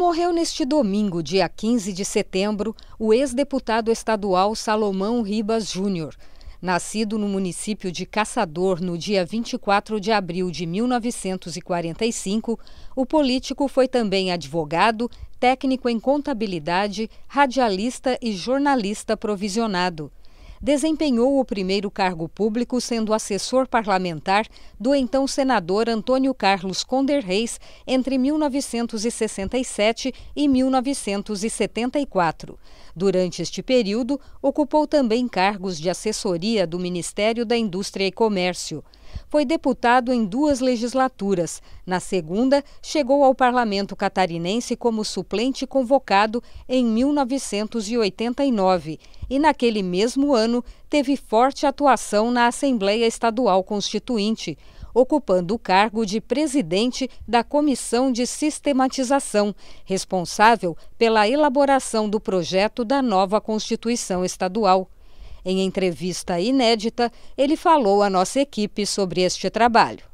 Morreu neste domingo, dia 15 de setembro, o ex-deputado estadual Salomão Ribas Júnior. Nascido no município de Caçador no dia 24 de abril de 1945, o político foi também advogado, técnico em contabilidade, radialista e jornalista provisionado desempenhou o primeiro cargo público sendo assessor parlamentar do então senador Antônio Carlos Conder Reis entre 1967 e 1974. Durante este período, ocupou também cargos de assessoria do Ministério da Indústria e Comércio. Foi deputado em duas legislaturas. Na segunda, chegou ao parlamento catarinense como suplente convocado em 1989 e, naquele mesmo ano, teve forte atuação na Assembleia Estadual Constituinte ocupando o cargo de presidente da Comissão de Sistematização, responsável pela elaboração do projeto da nova Constituição Estadual. Em entrevista inédita, ele falou à nossa equipe sobre este trabalho.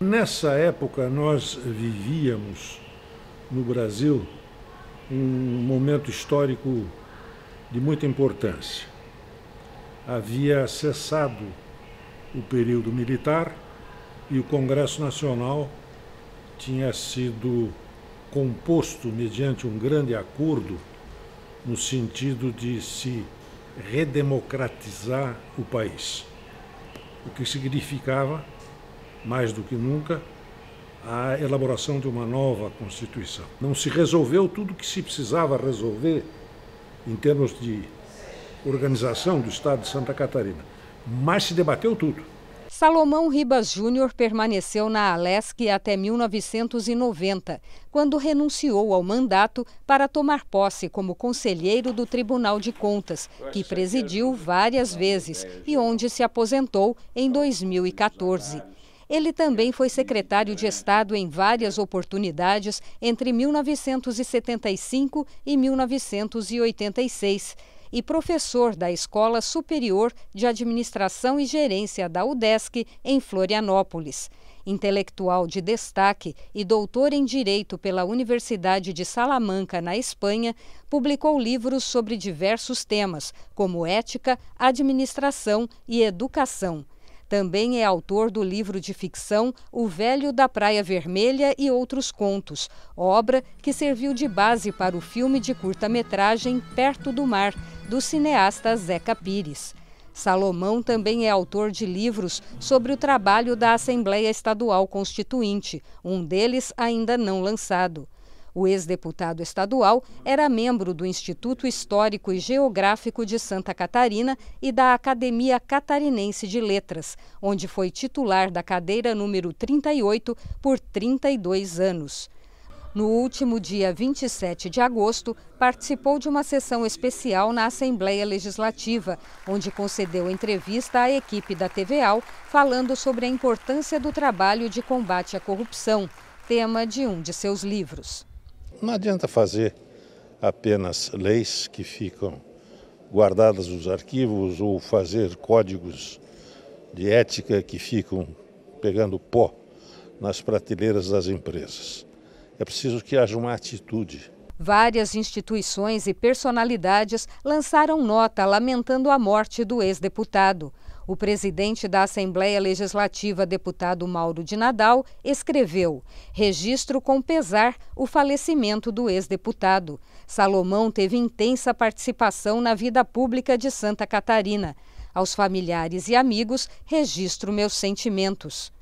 Nessa época, nós vivíamos no Brasil um momento histórico de muita importância. Havia cessado o período militar e o Congresso Nacional tinha sido composto mediante um grande acordo no sentido de se redemocratizar o país, o que significava, mais do que nunca, a elaboração de uma nova Constituição. Não se resolveu tudo o que se precisava resolver em termos de organização do Estado de Santa Catarina, mas se debateu tudo. Salomão Ribas Júnior permaneceu na Alesc até 1990, quando renunciou ao mandato para tomar posse como conselheiro do Tribunal de Contas, que presidiu é várias vezes e onde se aposentou em 2014. Ele também foi secretário de Estado em várias oportunidades entre 1975 e 1986 e professor da Escola Superior de Administração e Gerência da UDESC, em Florianópolis. Intelectual de destaque e doutor em Direito pela Universidade de Salamanca, na Espanha, publicou livros sobre diversos temas, como ética, administração e educação. Também é autor do livro de ficção O Velho da Praia Vermelha e Outros Contos, obra que serviu de base para o filme de curta-metragem Perto do Mar, do cineasta Zeca Pires. Salomão também é autor de livros sobre o trabalho da Assembleia Estadual Constituinte, um deles ainda não lançado. O ex-deputado estadual era membro do Instituto Histórico e Geográfico de Santa Catarina e da Academia Catarinense de Letras, onde foi titular da cadeira número 38 por 32 anos. No último dia 27 de agosto, participou de uma sessão especial na Assembleia Legislativa, onde concedeu entrevista à equipe da TVAL falando sobre a importância do trabalho de combate à corrupção, tema de um de seus livros. Não adianta fazer apenas leis que ficam guardadas nos arquivos ou fazer códigos de ética que ficam pegando pó nas prateleiras das empresas. É preciso que haja uma atitude. Várias instituições e personalidades lançaram nota lamentando a morte do ex-deputado. O presidente da Assembleia Legislativa, deputado Mauro de Nadal, escreveu: Registro com pesar o falecimento do ex-deputado. Salomão teve intensa participação na vida pública de Santa Catarina. Aos familiares e amigos, registro meus sentimentos.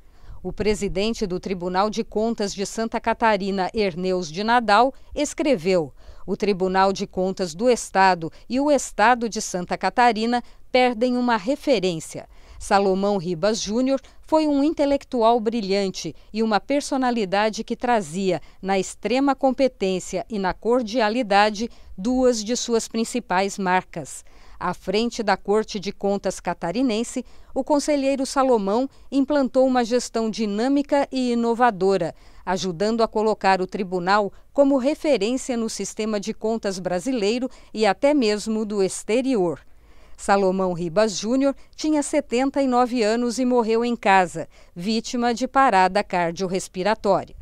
O presidente do Tribunal de Contas de Santa Catarina, Erneus de Nadal, escreveu: O Tribunal de Contas do Estado e o Estado de Santa Catarina perdem uma referência. Salomão Ribas Júnior foi um intelectual brilhante e uma personalidade que trazia, na extrema competência e na cordialidade, duas de suas principais marcas. À frente da Corte de Contas catarinense, o conselheiro Salomão implantou uma gestão dinâmica e inovadora, ajudando a colocar o tribunal como referência no sistema de contas brasileiro e até mesmo do exterior. Salomão Ribas Júnior tinha 79 anos e morreu em casa, vítima de parada cardiorrespiratória.